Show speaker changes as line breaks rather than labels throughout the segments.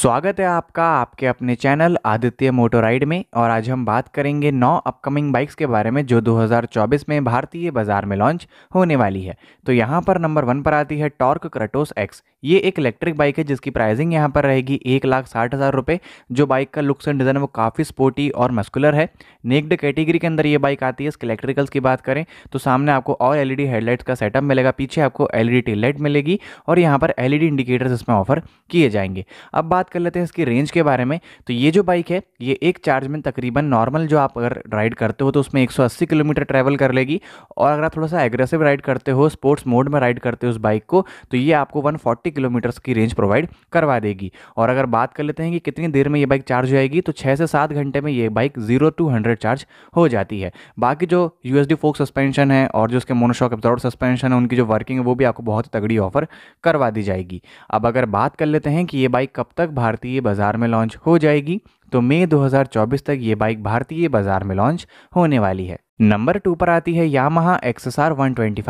स्वागत है आपका आपके अपने चैनल आदित्य मोटोराइड राइड में और आज हम बात करेंगे नौ अपकमिंग बाइक्स के बारे में जो 2024 में भारतीय बाजार में लॉन्च होने वाली है तो यहाँ पर नंबर वन पर आती है टॉर्क क्रटोस एक्स ये एक इलेक्ट्रिक बाइक है जिसकी प्राइसिंग यहाँ पर रहेगी एक लाख साठ हज़ार रुपये जो बाइक का लुक्स एंड डिज़ाइन वो काफ़ी स्पोर्टी और मस्कुलर है नेक्ड कैटेगरी के अंदर ये बाइक आती है इसके इलेक्ट्रिकल्स की बात करें तो सामने आपको और एल ई हेडलाइट्स का सेटअप मिलेगा पीछे आपको एल ई टेल लाइट मिलेगी और यहाँ पर एल इंडिकेटर्स e इसमें ऑफर किए जाएंगे अब बात कर लेते हैं इसकी रेंज के बारे में तो ये जो बाइक है ये एक चार्ज में तकरीबन नॉर्मल जो आप अगर राइड करते हो तो उसमें 180 किलोमीटर ट्रैवल कर लेगी और अगर आप थोड़ा सा एग्रेसिव राइड करते हो स्पोर्ट्स मोड में राइड करते हो उस बाइक को तो ये आपको 140 किलोमीटर्स की रेंज प्रोवाइड करवा देगी और अगर बात कर लेते हैं कि कितनी देर में ये बाइक चार्ज हो जाएगी तो छः से सात घंटे में ये bike zero to hundred charge हो जाती है बाकी जो यू एस सस्पेंशन है और जो उसके मोनोशॉक एब्जॉर्ड सस्पेंशन है उनकी जो वर्किंग है वो भी आपको बहुत तगड़ी ऑफर करवा दी जाएगी अब अगर बात कर लेते हैं कि ये बाइक कब तक भारतीय बाज़ार में लॉन्च हो जाएगी तो मई 2024 तक ये बाइक भारतीय बाज़ार में लॉन्च होने वाली है नंबर टू पर आती है एस आर 125 ट्वेंटी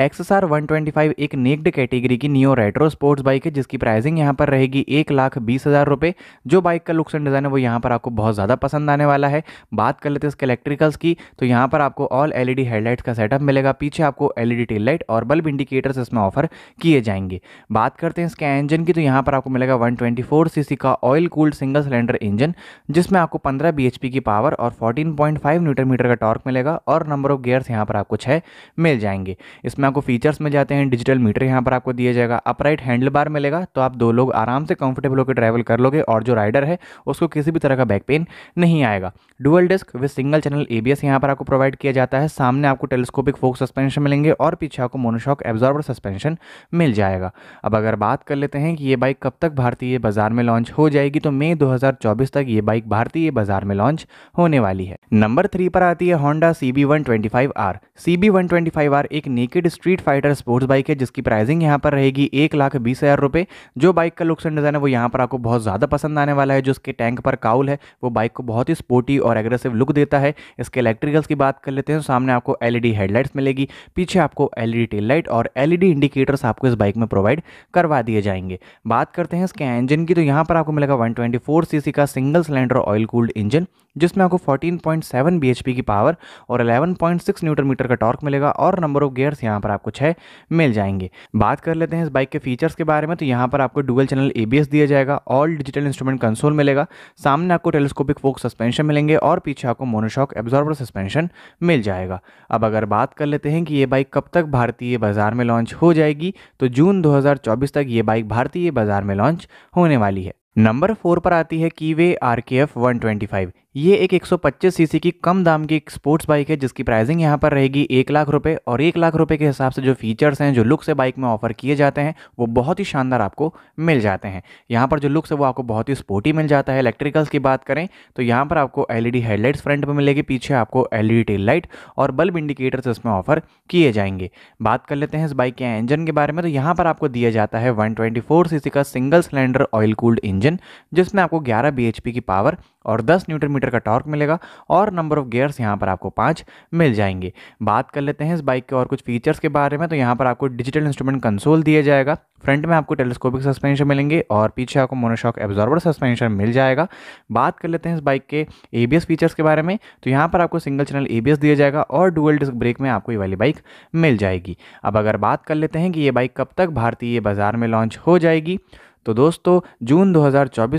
125 एक नेक्ड कैटेगरी की नियो रेट्रो स्पोर्ट्स बाइक है जिसकी प्राइसिंग यहाँ पर रहेगी एक लाख बीस हज़ार रुपये जो बाइक का लुक्स एंड डिज़ाइन है वो यहाँ पर आपको बहुत ज़्यादा पसंद आने वाला है बात कर लेते हैं इसके इलेक्ट्रिकल्स की तो यहाँ पर आपको ऑल एल ई का सेटअप मिलेगा पीछे आपको एल ई टेल लाइट और बल्ब इंडिकेटर्स इसमें ऑफर किए जाएंगे बात करते हैं इसके इंजन की तो यहाँ पर आपको मिलेगा वन ट्वेंटी का oil cooled single cylinder engine जिसमें आपको पंद्रह बी की पावर और फोर्टीन न्यूटन मीटर का टॉर्क मिलेगा और नंबर ऑफ गेयर्स यहाँ पर आपको छः मिल जाएंगे इसमें आपको फीचर्स मिल जाते हैं डिजिटल मीटर यहाँ पर आपको दिया जाएगा अपराइट हैंडल बार मिलेगा तो आप दो लोग आराम से कंफर्टेबल होकर ट्रैवल कर लोगे और जो राइडर है उसको किसी भी तरह का बैक पेन नहीं आएगा dual disc with single channel A B यहाँ पर आपको प्रोवाइड किया जाता है सामने आपको टेलीस्कोपिक फोक सस्पेंशन मिलेंगे और पीछे आपको मोनोशॉक एब्जॉर्बर सस्पेंशन मिल जाएगा अब अगर बात कर लेते हैं कि ये बाइक कब तक भारतीय बाजार में लॉन्च हो जाएगी तो मई 2024 तक ये बाइक भारतीय बाजार में लॉन्च होने वाली है नंबर थ्री पर आती है Honda C C B one twenty five R C B one twenty five R एक naked street fighter sports bike है जिसकी प्राइसिंग यहाँ पर रहेगी एक लाख बीस हज़ार रुपये जो बाइक का लुक्स एंड डिज़ाइन है वो यहाँ पर आपको बहुत ज़्यादा पसंद आने वाला है जो उसके टैंक पर काउल है वो बाइक को बहुत ही स्पोर्टी और एग्रेसिव लुक देता है इसके इलेक्ट्रिकल्स की बात कर लेते हैं सामने आपको एलईडी हेडलाइट्स e मिलेगी पीछे आपको एलईडी टेल लाइट और एलईडी इंडिकेटर्स e आपको इस बाइक में प्रोवाइड करवा दिए जाएंगे बात करते हैं इसके इंजन की तो यहाँ पर आपको मिलेगा 124 सीसी का single cylinder oil cooled engine जिसमें आपको एच पी की पावर और और 11.6 न्यूटन मीटर का टॉर्क मिलेगा और नंबर ऑफ गियर्स यहाँ पर आपको छः मिल जाएंगे बात कर लेते हैं इस बाइक के फीचर्स के बारे में तो यहाँ पर आपको डुअल चैनल ए दिया जाएगा ऑल डिजिटल इंस्ट्रूमेंट कंसोल मिलेगा सामने आपको टेलीस्कोपिक फोक सस्पेंशन मिलेंगे और पीछे आपको मोनोशॉक एब्जॉर्बर सस्पेंशन मिल जाएगा अब अगर बात कर लेते हैं कि ये बाइक कब तक भारतीय बाजार में लॉन्च हो जाएगी तो जून 2024 तक ये बाइक भारतीय बाजार में लॉन्च होने वाली है नंबर फोर पर आती है कीवे आर के ये एक 125 सीसी की कम दाम की एक स्पोर्ट्स बाइक है जिसकी प्राइसिंग यहाँ पर रहेगी एक लाख रुपए और एक लाख रुपए के हिसाब से जो फीचर्स हैं जो लुक्स है बाइक में ऑफर किए जाते हैं वो बहुत ही शानदार आपको मिल जाते हैं यहाँ पर जो लुक्स है वो आपको बहुत ही स्पोर्टी मिल जाता है इलेक्ट्रिकल्स की बात करें तो यहाँ पर आपको एल ई हेडलाइट्स फ्रंट पर मिलेगी पीछे आपको एल ई टेल लाइट और बल्ब इंडिकेटर्स इसमें ऑफर किए जाएंगे बात कर लेते हैं इस बाइक के इंजन के बारे में तो यहाँ पर आपको दिया जाता है वन सीसी का single cylinder oil cooled engine जिसमें आपको ग्यारह बी की पावर और दस न्यूट्रमीटर मीटर का टॉर्क मिलेगा और नंबर ऑफ गेयर्स यहाँ पर आपको पाँच मिल जाएंगे बात कर लेते हैं इस बाइक के और कुछ फीचर्स के बारे में तो यहाँ पर आपको डिजिटल इंस्ट्रूमेंट कंसोल दिया जाएगा फ्रंट में आपको टेलीस्कोपिक सस्पेंशन मिलेंगे और पीछे आपको मोनोशॉक एब्जॉर्वर सस्पेंशन मिल जाएगा बात कर लेते हैं इस बाइक के ए फीचर्स के बारे में तो यहाँ पर आपको सिंगल चैनल ए दिया जाएगा और डुअल डिस्क ब्रेक में आपको ये वाली बाइक मिल जाएगी अब अगर बात कर लेते हैं कि ये बाइक कब तक भारतीय बाज़ार में लॉन्च हो जाएगी तो दोस्तों जून दो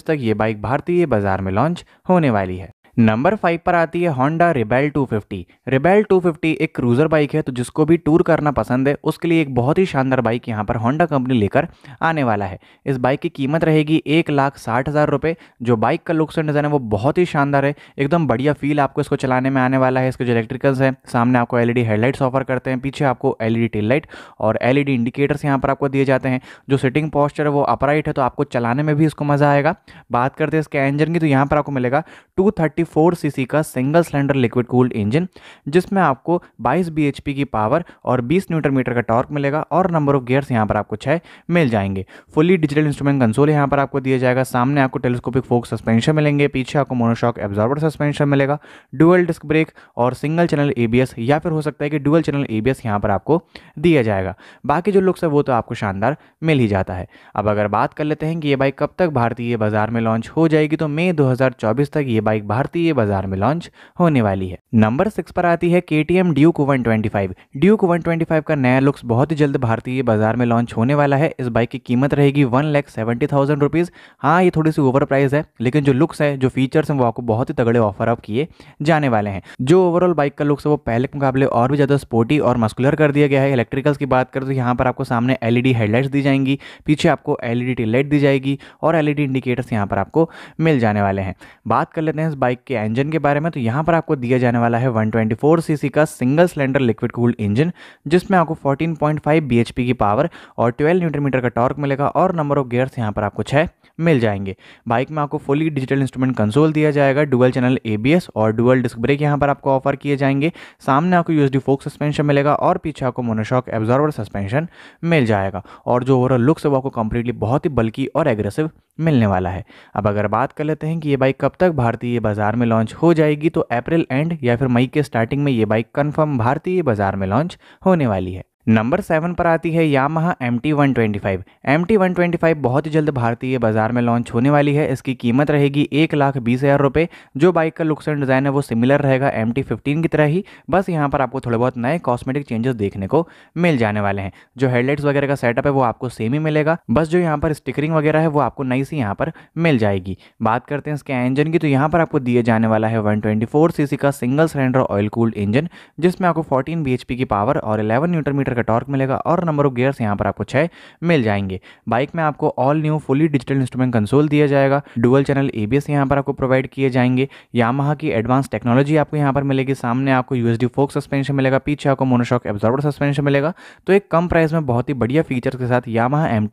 तक ये बाइक भारतीय बाज़ार में लॉन्च होने वाली है नंबर फाइव पर आती है होंडा रिबेल 250 रिबेल 250 एक क्रूज़र बाइक है तो जिसको भी टूर करना पसंद है उसके लिए एक बहुत ही शानदार बाइक यहाँ पर होंडा कंपनी लेकर आने वाला है इस बाइक की कीमत रहेगी एक लाख साठ हज़ार रुपये जो बाइक का लुक्स एंड डिज़ाइन है वो बहुत ही शानदार है एकदम बढ़िया फील आपको इसको चलाने में आने वाला है इसके जो इलेक्ट्रिकल्स हैं सामने आपको एल ई हेडलाइट्स ऑफर करते हैं पीछे आपको एल ई टेल लाइट और एल इंडिकेटर्स यहाँ पर आपको दिए जाते हैं जो सिटिंग पॉस्चर है वो अपराइट है तो आपको चलाने में भी इसको मज़ा आएगा बात करते हैं इसके इंजन की तो यहाँ पर आपको मिलेगा टू थर्टी 24 सीसी का single cylinder liquid cooled engine जिसमें आपको 22 बीएचपी की पावर और 20 न्यूटन मीटर का टॉर्क मिलेगा और नंबर ऑफ गियर्स यहाँ पर आपको छः मिल जाएंगे फुली डिजिटल इंस्ट्रूमेंट कंसोल यहाँ पर आपको दिया जाएगा सामने आपको टेलीस्कोपिक फोक सस्पेंशन मिलेंगे पीछे आपको मोनोशॉक एब्जॉर्बर सस्पेंशन मिलेगा डुअल डिस्क ब्रेक और सिंगल चैनल ए या फिर हो सकता है कि डुअल चैनल ए बी पर आपको दिया जाएगा बाकी जो लुक्स है वो तो आपको शानदार मिल ही जाता है अब अगर बात कर लेते हैं कि ये बाइक कब तक भारतीय बाजार में लॉन्च हो जाएगी तो मई 2024 तक ये बाइक भारतीय ही ये बाजार में लॉन्च होने वाली है नंबर सिक्स पर आती है K T M duke one twenty five duke one twenty five का नया लुक्स बहुत ही जल्द भारतीय बाजार में लॉन्च होने वाला है इस बाइक की कीमत रहेगी one lakh seventy thousand rupees हाँ ये थोड़ी सी ओवर प्राइस है लेकिन जो लुक्स है जो फीचर्स हैं वो आपको बहुत ही तगड़े ऑफर अप किए जाने वाले हैं जो ओवरऑल बाइक का लुक्स है वो पहले के मुकाबले और भी ज़्यादा स्पोर्टी और मस्कुलर कर दिया गया है इलेक्ट्रिकल्स की बात करें तो यहाँ पर आपको सामने एलईडी हेडलाइट्स दी जाएंगी पीछे आपको एलईडी टी लाइट दी जाएगी और एलईडी इंडिकेटर्स यहाँ पर आपको मिल जाने वाले हैं बात कर लेते हैं इस बाइक के इंजन के बारे में तो यहाँ पर आपको दिया जाने वाला है 124 सीसी का single cylinder liquid cooled engine जिसमें आपको 14.5 पॉइंट की पावर और 12 न्यूटन मीटर का टॉर्क मिलेगा और नंबर ऑफ गियर्स यहाँ पर आपको छः मिल जाएंगे बाइक में आपको फुली डिजिटल इंस्ट्रूमेंट कंसोल दिया जाएगा डुअल चैनल ए और डुअल डिस्क ब्रेक यहाँ पर आपको ऑफर किए जाएंगे सामने आपको यूएसडी फोक सस्पेंशन मिलेगा और पीछे आपको मोनोशॉक एब्जॉर्वर सस्पेंशन मिल जाएगा और जो ओवरऑल लुक्स है वो आपको कंप्लीटली बहुत ही बल्कि और एग्रेसिव मिलने वाला है अब अगर बात कर लेते हैं कि ये बाइक कब तक भारतीय बाजार बाजार में लॉन्च हो जाएगी तो अप्रैल एंड या फिर मई के स्टार्टिंग में ये बाइक कन्फर्म भारतीय बाजार में लॉन्च होने वाली है नंबर सेवन पर आती है Yamaha M T one twenty five M T one twenty five बहुत ही जल्द भारतीय बाजार में लॉन्च होने वाली है इसकी कीमत रहेगी एक लाख बीस हज़ार रुपये जो बाइक का लुक्स एंड डिज़ाइन है वो सिमिलर रहेगा एम टी फिफ्टीन की तरह ही बस यहाँ पर आपको थोड़े बहुत नए कॉस्मेटिक चेंजेस देखने को मिल जाने वाले हैं जो हेडलाइट्स वगैरह का सेटअप है वो आपको सेम ही मिलेगा बस जो यहाँ पर स्टिकरिंग वगैरह है वो आपको नई सी यहाँ पर मिल जाएगी बात करते हैं इसके इंजन की तो यहाँ पर आपको दिए जाने वाला है one twenty four C C का single cylinder oil cooled engine जिसमें आपको फोर्टीन बी एच पी की पावर और इलेवन न्यूटन मीटर का टॉर्क मिलेगा और नंबर ऑफ गियर्स यहाँ पर आपको छः मिल जाएंगे बाइक में आपको all new fully digital instrument console दिया जाएगा डुअल चैनल ए बी पर आपको प्रोवाइड किए जाएंगे या की एडवांस टेक्नोलॉजी आपको यहाँ पर मिलेगी सामने आपको यू एस सस्पेंशन मिलेगा पीछे आपको मोनोशॉक एब्जॉर्वर सस्पेंशन मिलेगा तो एक कम प्राइस में बहुत ही बढ़िया फीचर्स के साथ यामाहा एम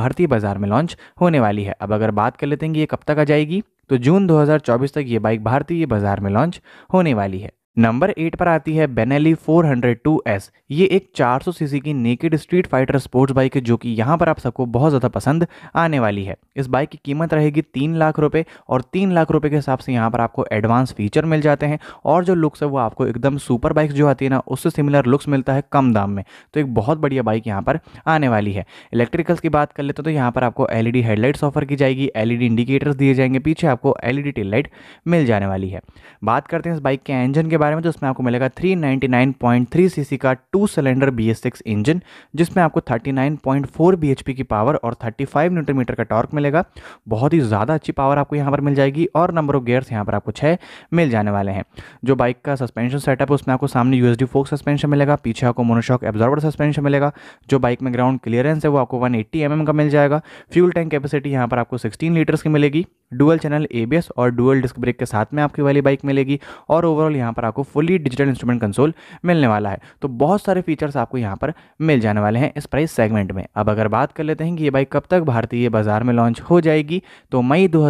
भारतीय बाजार में लॉन्च होने वाली है अब अगर बात कर लेते हैं कि ये कब तक आ जाएगी तो जून 2024 तक ये बाइक भारतीय बाजार में लॉन्च होने वाली है नंबर एट पर आती है बेनेली 402S ये एक 400 सीसी की naked street fighter sports bike है जो कि यहाँ पर आप सबको बहुत ज़्यादा पसंद आने वाली है इस बाइक की कीमत रहेगी तीन लाख रुपए और तीन लाख रुपए के हिसाब से यहाँ पर आपको एडवांस फीचर मिल जाते हैं और जो लुक्स है वो आपको एकदम सुपर बाइक जो आती है ना उससे सिमिलर लुक्स मिलता है कम दाम में तो एक बहुत बढ़िया बाइक यहाँ पर आने वाली है इलेक्ट्रिकल्स की बात कर लेते तो, तो यहाँ पर आपको एल हेडलाइट्स ऑफर की जाएगी एल इंडिकेटर्स दिए जाएंगे पीछे आपको एल टेल लाइट मिल जाने वाली है बात करते हैं इस बाइक के इंजन के बारे में तो इसमें आपको मिलेगा 399.3 सीसी का टू सिलेंडर सिक्स इंजन जिसमें आपको 39.4 बीएचपी की पावर और 35 न्यूटन मीटर का टॉर्क मिलेगा बहुत ही ज़्यादा अच्छी पावर आपको यहाँ पर मिल जाएगी और नंबर ऑफ गेयर्स यहाँ पर आपको छः मिल जाने वाले हैं जो बाइक का सस्पेंशन सेटअप है उसमें आपको सामने यू एस फोक सस्पेंशन मिलेगा पीछे आपको मोनोशॉक एब्जॉर्वर सस्पेंशन मिलेगा जो बाइक में ग्राउंड क्लियरेंस है वो आपको वन एट्टी mm का मिल जाएगा फ्यूल टैंक कैपेसिटी यहाँ पर आपको सिक्सटीन लीटर्स की मिलेगी डुअल चैनल एबीएस और डुअल डिस्क ब्रेक के साथ में आपकी वाली बाइक मिलेगी और ओवरऑल यहाँ पर आपको फुली डिजिटल इंस्ट्रूमेंट कंसोल मिलने वाला है तो बहुत सारे फीचर्स आपको यहाँ पर मिल जाने वाले हैं इस प्राइस सेगमेंट में अब अगर बात कर लेते हैं कि ये बाइक कब तक भारतीय बाजार में लॉन्च हो जाएगी तो मई दो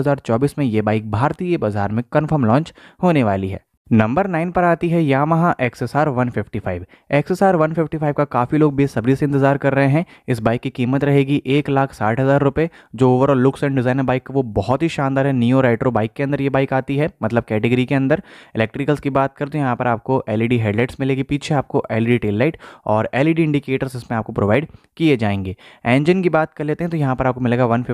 में ये बाइक भारतीय बाजार में कन्फर्म लॉन्च होने वाली है नंबर नाइन पर आती है यामाहा एक्सएसआर 155। एक्सएसआर 155 का काफ़ी लोग बेसब्री से इंतजार कर रहे हैं इस बाइक की कीमत रहेगी एक लाख साठ हज़ार रुपये जो ओवरऑल लुक्स एंड डिज़ाइन है बाइक का वो बहुत ही शानदार है नियो राइट्रो बाइक के अंदर ये बाइक आती है मतलब कैटेगरी के अंदर इलेक्ट्रिकल्स की बात करते हैं यहाँ पर आपको एल हेडलाइट्स मिलेगी पीछे आपको एल टेल लाइट और एल इंडिकेटर्स इसमें आपको प्रोवाइड किए जाएंगे इंजन की बात कर लेते हैं तो यहाँ पर आपको मिलेगा वन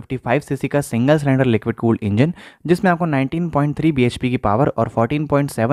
सीसी का single cylinder liquid cool engine जिसमें आपको नाइनटीन पॉइंट की पावर और फोर्टीन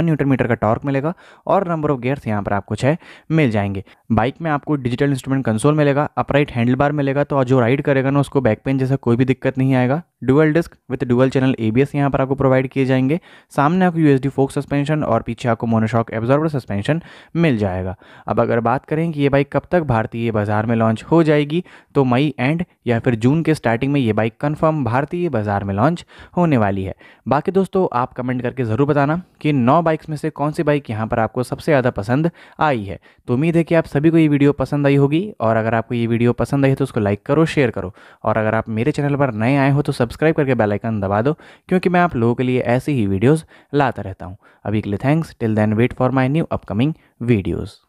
न्यूटन मीटर का टॉर्क मिलेगा और नंबर ऑफ गियर्स यहाँ पर आपको छः मिल जाएंगे बाइक में आपको डिजिटल इंस्ट्रूमेंट कंसोल मिलेगा अपराइट हैंडल बार मिलेगा तो जो राइड करेगा ना उसको बैक पेन जैसा कोई भी दिक्कत नहीं आएगा dual disc with dual channel A B S यहाँ पर आपको प्रोवाइड किए जाएंगे सामने आपको डी फोक सस्पेंशन और पीछे आपको मोनोशॉक एब्जॉर्वर सस्पेंशन मिल जाएगा अब अगर बात करें कि ये बाइक कब तक भारतीय बाजार में लॉन्च हो जाएगी तो मई एंड या फिर जून के स्टार्टिंग में ये बाइक कन्फर्म भारतीय बाजार में लॉन्च होने वाली है बाकी दोस्तों आप कमेंट करके ज़रूर बताना कि नौ बाइक्स में से कौन सी बाइक यहाँ पर आपको सबसे ज़्यादा पसंद आई है तो उम्मीद है कि आप सभी को ये वीडियो पसंद आई होगी और अगर आपको ये वीडियो पसंद आई है तो उसको लाइक करो शेयर करो और अगर आप मेरे चैनल पर नए आए हो तो सब सब्सक्राइब करके बेल आइकन दबा दो क्योंकि मैं आप लोगों के लिए ऐसी ही वीडियोस लाता रहता हूं अभी के लिए thanks till then wait for my new upcoming videos